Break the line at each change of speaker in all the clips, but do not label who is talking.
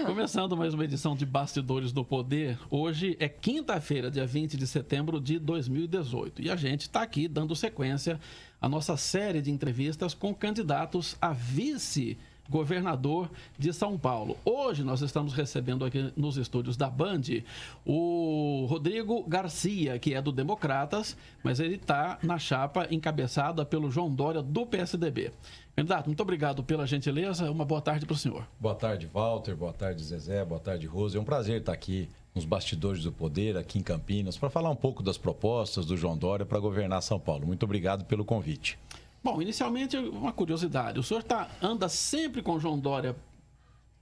Uhum. Começando mais uma edição de Bastidores do Poder. Hoje é quinta-feira, dia 20 de setembro de 2018. E a gente está aqui dando sequência à nossa série de entrevistas com candidatos a vice-presidente governador de São Paulo. Hoje nós estamos recebendo aqui nos estúdios da Band o Rodrigo Garcia, que é do Democratas, mas ele está na chapa encabeçada pelo João Dória do PSDB. Candidato, muito obrigado pela gentileza. Uma boa tarde para o senhor.
Boa tarde, Walter. Boa tarde, Zezé. Boa tarde, Rose. É um prazer estar aqui nos bastidores do poder aqui em Campinas para falar um pouco das propostas do João Dória para governar São Paulo. Muito obrigado pelo convite.
Bom, inicialmente, uma curiosidade. O senhor tá, anda sempre com João Dória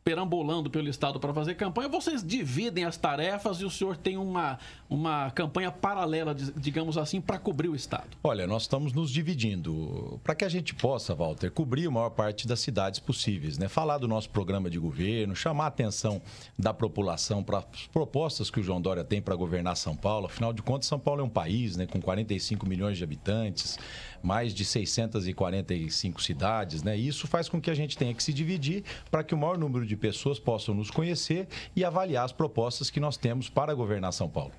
perambulando pelo Estado para fazer campanha, vocês dividem as tarefas e o senhor tem uma, uma campanha
paralela, digamos assim, para cobrir o Estado? Olha, nós estamos nos dividindo para que a gente possa, Walter, cobrir a maior parte das cidades possíveis, né? Falar do nosso programa de governo, chamar a atenção da população para as propostas que o João Dória tem para governar São Paulo. Afinal de contas, São Paulo é um país né, com 45 milhões de habitantes, mais de 645 cidades, né? E isso faz com que a gente tenha que se dividir para que o maior número de pessoas possam nos conhecer e avaliar as propostas que nós temos para governar São Paulo.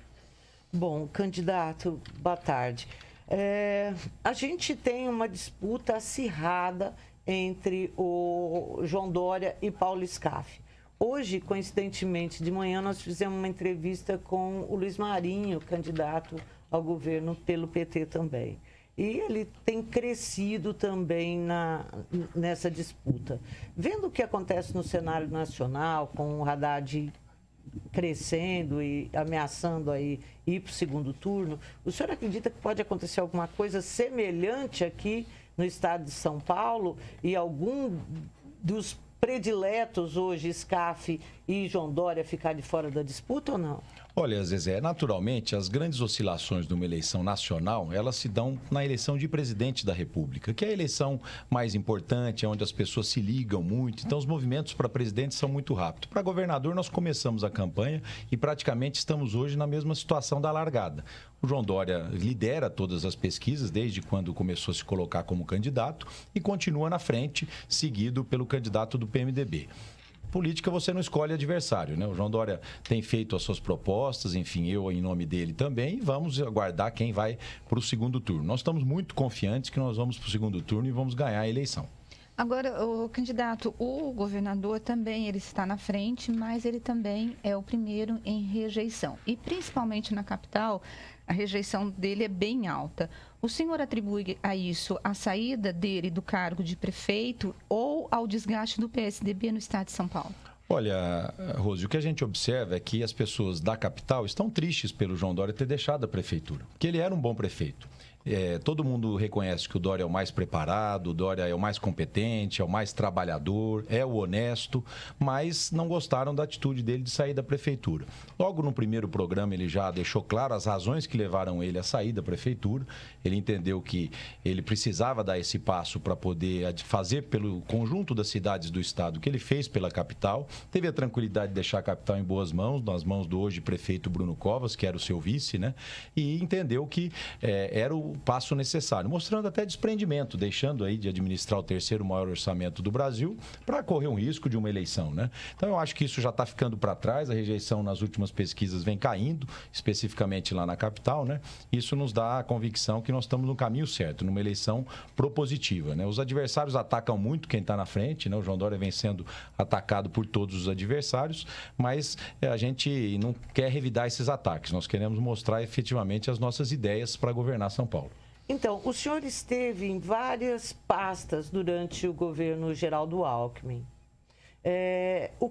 Bom, candidato, boa tarde. É, a gente tem uma disputa acirrada entre o João Dória e Paulo Scaff. Hoje, coincidentemente, de manhã, nós fizemos uma entrevista com o Luiz Marinho, candidato ao governo pelo PT também e ele tem crescido também na, nessa disputa. Vendo o que acontece no cenário nacional, com o Haddad crescendo e ameaçando aí ir para o segundo turno, o senhor acredita que pode acontecer alguma coisa semelhante aqui no estado de São Paulo e algum dos prediletos hoje, SCAF e João Dória, ficar de fora da disputa ou não?
Olha, Zezé, naturalmente as grandes oscilações de uma eleição nacional, elas se dão na eleição de presidente da República, que é a eleição mais importante, é onde as pessoas se ligam muito. Então os movimentos para presidente são muito rápidos. Para governador nós começamos a campanha e praticamente estamos hoje na mesma situação da largada. O João Dória lidera todas as pesquisas desde quando começou a se colocar como candidato e continua na frente, seguido pelo candidato do PMDB política você não escolhe adversário, né? O João Dória tem feito as suas propostas, enfim, eu em nome dele também, e vamos aguardar quem vai para o segundo turno. Nós estamos muito confiantes que nós vamos para o segundo turno e vamos ganhar a eleição.
Agora, o candidato, o governador também ele está na frente, mas ele também é o primeiro em rejeição. E principalmente na capital, a rejeição dele é bem alta. O senhor atribui a isso a saída dele do cargo de prefeito ou ao desgaste do PSDB no estado de São Paulo?
Olha, Rose, o que a gente observa é que as pessoas da capital estão tristes pelo João Dória ter deixado a prefeitura, porque ele era um bom prefeito. É, todo mundo reconhece que o Dória é o mais preparado, o Dória é o mais competente, é o mais trabalhador, é o honesto, mas não gostaram da atitude dele de sair da prefeitura. Logo no primeiro programa, ele já deixou claro as razões que levaram ele a sair da prefeitura. Ele entendeu que ele precisava dar esse passo para poder fazer pelo conjunto das cidades do estado que ele fez pela capital. Teve a tranquilidade de deixar a capital em boas mãos, nas mãos do hoje prefeito Bruno Covas, que era o seu vice, né? E entendeu que é, era o passo necessário, mostrando até desprendimento, deixando aí de administrar o terceiro maior orçamento do Brasil para correr um risco de uma eleição, né? Então eu acho que isso já está ficando para trás, a rejeição nas últimas pesquisas vem caindo, especificamente lá na capital, né? Isso nos dá a convicção que nós estamos no caminho certo, numa eleição propositiva, né? Os adversários atacam muito quem está na frente, né? O João Dória vem sendo atacado por todos os adversários, mas eh, a gente não quer revidar esses ataques, nós queremos mostrar efetivamente as nossas ideias para governar São Paulo.
Então, o senhor esteve em várias pastas durante o governo Geraldo Alckmin é, o,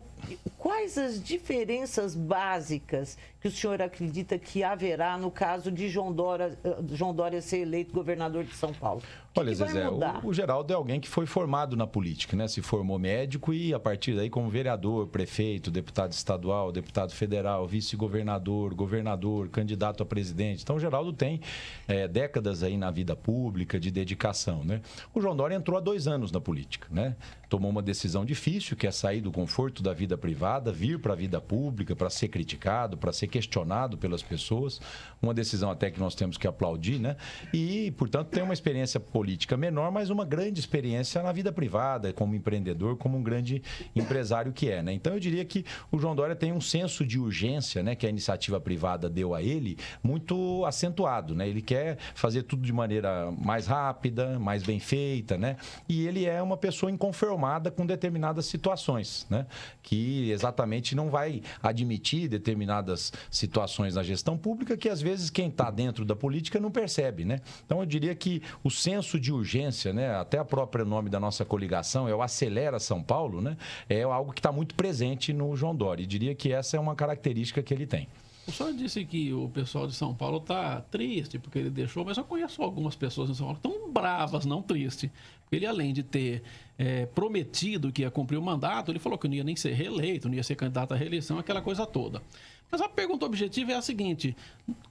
quais as diferenças básicas que o senhor acredita que haverá no caso de João Dória, eh, João Dória ser eleito governador de São Paulo? Que Olha, que Zezé, o, o
Geraldo é alguém que foi formado na política, né? Se formou médico e a partir daí como vereador, prefeito, deputado estadual, deputado federal, vice-governador, governador, candidato a presidente. Então o Geraldo tem é, décadas aí na vida pública de dedicação, né? O João Dória entrou há dois anos na política, né? tomou uma decisão difícil, que é sair do conforto da vida privada, vir para a vida pública, para ser criticado, para ser questionado pelas pessoas. Uma decisão até que nós temos que aplaudir, né? E, portanto, tem uma experiência política menor, mas uma grande experiência na vida privada, como empreendedor, como um grande empresário que é, né? Então, eu diria que o João Dória tem um senso de urgência, né, que a iniciativa privada deu a ele, muito acentuado, né? Ele quer fazer tudo de maneira mais rápida, mais bem feita, né? E ele é uma pessoa inconformável tomada com determinadas situações, né? que exatamente não vai admitir determinadas situações na gestão pública que às vezes quem está dentro da política não percebe. Né? Então eu diria que o senso de urgência, né? até o próprio nome da nossa coligação é o Acelera São Paulo, né? é algo que está muito presente no João Dória. E diria que essa é uma característica que ele tem.
O senhor disse que o pessoal de São Paulo está triste porque ele deixou, mas eu conheço algumas pessoas em São Paulo tão bravas, não triste. Ele, além de ter é, prometido que ia cumprir o mandato, ele falou que não ia nem ser reeleito, não ia ser candidato à reeleição, aquela coisa toda. Mas a pergunta objetiva é a seguinte: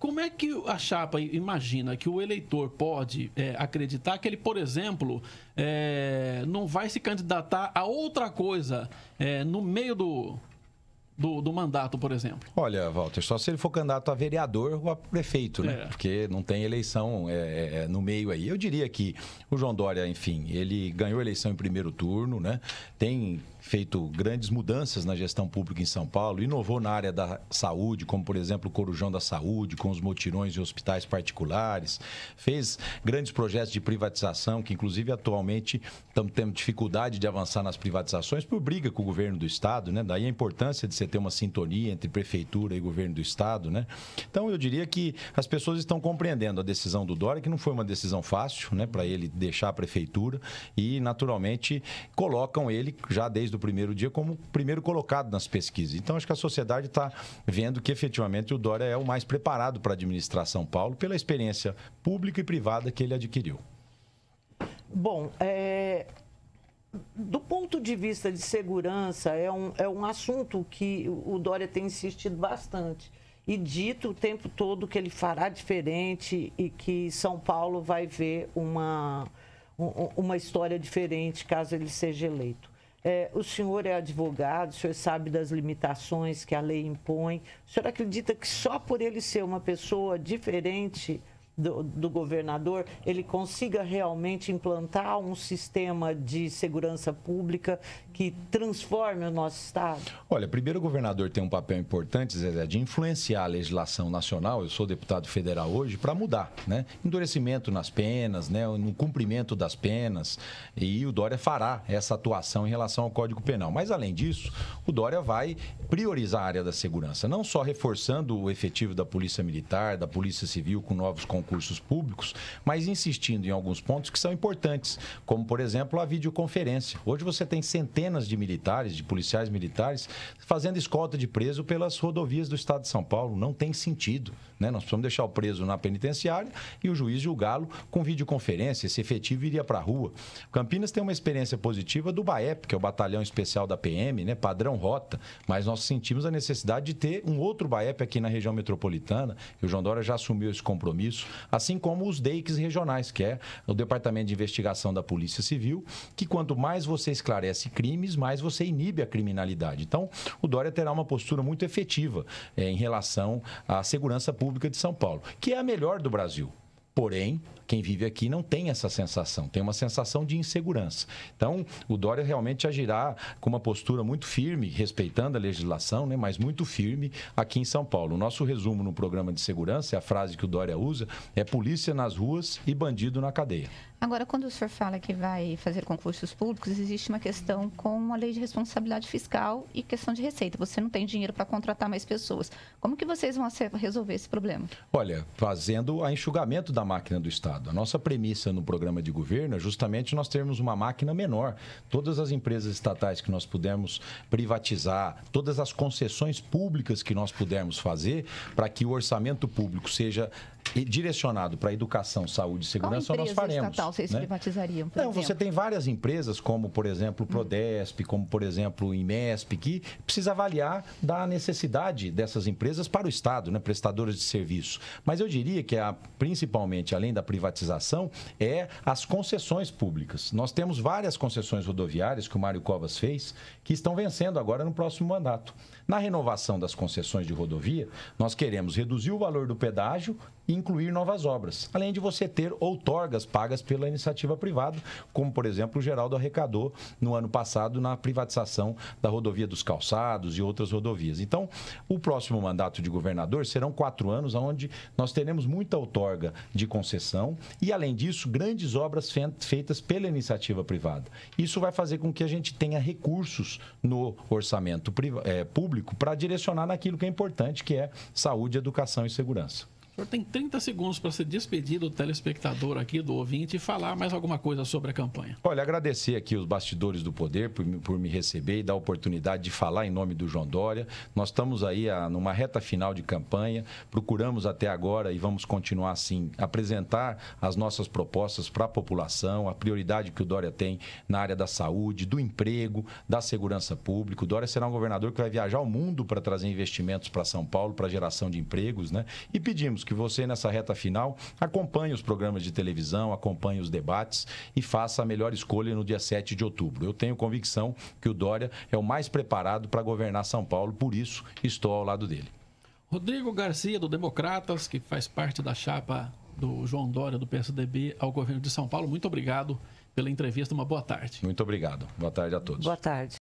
como é que a chapa imagina que o eleitor pode é, acreditar que ele, por exemplo, é, não vai se candidatar a outra coisa é, no meio do,
do, do, mandato, por exemplo? Olha, Walter, só se ele for candidato a vereador ou a prefeito, né? É. Porque não tem eleição é, é, é no meio aí. Eu diria que o João Dória, enfim, ele ganhou a eleição em primeiro turno, né? Tem feito grandes mudanças na gestão pública em São Paulo, inovou na área da saúde, como por exemplo o Corujão da Saúde, com os motirões e hospitais particulares, fez grandes projetos de privatização, que inclusive atualmente estamos tendo dificuldade de avançar nas privatizações por briga com o governo do Estado, né? Daí a importância de você ter uma sintonia entre prefeitura e governo do Estado, né? Então eu diria que as pessoas estão compreendendo a decisão do Dória, que não foi uma decisão fácil, né, para ele deixar a prefeitura e naturalmente colocam ele já desde desde o primeiro dia como primeiro colocado nas pesquisas. Então, acho que a sociedade está vendo que efetivamente o Dória é o mais preparado para administrar São Paulo pela experiência pública e privada que ele adquiriu.
Bom, é, do ponto de vista de segurança, é um, é um assunto que o Dória tem insistido bastante e dito o tempo todo que ele fará diferente e que São Paulo vai ver uma, uma história diferente caso ele seja eleito. É, o senhor é advogado, o senhor sabe das limitações que a lei impõe. O senhor acredita que só por ele ser uma pessoa diferente do, do governador, ele consiga realmente implantar um sistema de segurança pública que transforme o nosso Estado?
Olha, primeiro o governador tem um papel importante, Zezé, de influenciar a legislação nacional, eu sou deputado federal hoje, para mudar, né? Endurecimento nas penas, né? no cumprimento das penas, e o Dória fará essa atuação em relação ao Código Penal. Mas, além disso, o Dória vai priorizar a área da segurança, não só reforçando o efetivo da Polícia Militar, da Polícia Civil com novos concursos, concursos públicos, mas insistindo em alguns pontos que são importantes, como, por exemplo, a videoconferência. Hoje você tem centenas de militares, de policiais militares, fazendo escolta de preso pelas rodovias do estado de São Paulo. Não tem sentido. Né? Nós precisamos deixar o preso na penitenciária e o juiz julgá-lo com videoconferência. Esse efetivo iria para a rua. Campinas tem uma experiência positiva do BAEP, que é o Batalhão Especial da PM, né? padrão rota, mas nós sentimos a necessidade de ter um outro BAEP aqui na região metropolitana. E o João Dória já assumiu esse compromisso assim como os DEICs regionais, que é o Departamento de Investigação da Polícia Civil, que quanto mais você esclarece crimes, mais você inibe a criminalidade. Então, o Dória terá uma postura muito efetiva é, em relação à segurança pública de São Paulo, que é a melhor do Brasil. Porém, quem vive aqui não tem essa sensação, tem uma sensação de insegurança. Então, o Dória realmente agirá com uma postura muito firme, respeitando a legislação, né, mas muito firme aqui em São Paulo. O nosso resumo no programa de segurança, é a frase que o Dória usa, é polícia nas ruas e bandido na cadeia.
Agora, quando o senhor fala que vai fazer concursos públicos, existe uma questão com a lei de responsabilidade fiscal e questão de receita. Você não tem dinheiro para contratar mais pessoas. Como que vocês vão resolver esse problema?
Olha, fazendo a enxugamento da máquina do Estado. Estado. A nossa premissa no programa de governo é justamente nós termos uma máquina menor. Todas as empresas estatais que nós pudermos privatizar, todas as concessões públicas que nós pudermos fazer, para que o orçamento público seja direcionado para educação, saúde e segurança, Qual nós faremos. Estatal, vocês né?
privatizariam, Não, exemplo? você tem
várias empresas, como por exemplo o hum. Prodesp, hum. como por exemplo o Imesp, que precisa avaliar da necessidade dessas empresas para o Estado, né? prestadoras de serviço. Mas eu diria que a, principalmente, além da privatização, é as concessões públicas. Nós temos várias concessões rodoviárias que o Mário Covas fez, que estão vencendo agora no próximo mandato. Na renovação das concessões de rodovia, nós queremos reduzir o valor do pedágio e incluir novas obras, além de você ter outorgas pagas pela iniciativa privada, como, por exemplo, o Geraldo arrecadou no ano passado na privatização da rodovia dos calçados e outras rodovias. Então, o próximo mandato de governador serão quatro anos, onde nós teremos muita outorga de concessão e, além disso, grandes obras feitas pela iniciativa privada. Isso vai fazer com que a gente tenha recursos no orçamento eh, público para direcionar naquilo que é importante, que é saúde, educação e segurança.
O senhor tem 30 segundos para se despedir do telespectador aqui, do ouvinte, e falar mais alguma coisa sobre a campanha.
Olha, agradecer aqui os bastidores do poder por, por me receber e dar a oportunidade de falar em nome do João Dória. Nós estamos aí a, ah, numa reta final de campanha, procuramos até agora e vamos continuar assim, apresentar as nossas propostas para a população, a prioridade que o Dória tem na área da saúde, do emprego, da segurança pública. O Dória será um governador que vai viajar ao mundo para trazer investimentos para São Paulo, para geração de empregos, né? E pedimos que você, nessa reta final, acompanhe os programas de televisão, acompanhe os debates e faça a melhor escolha no dia 7 de outubro. Eu tenho convicção que o Dória é o mais preparado para governar São Paulo, por isso estou ao lado dele.
Rodrigo Garcia, do Democratas, que faz parte da chapa do João Dória, do PSDB, ao governo de São Paulo. Muito obrigado pela entrevista. Uma boa tarde.
Muito obrigado. Boa tarde a todos. Boa
tarde.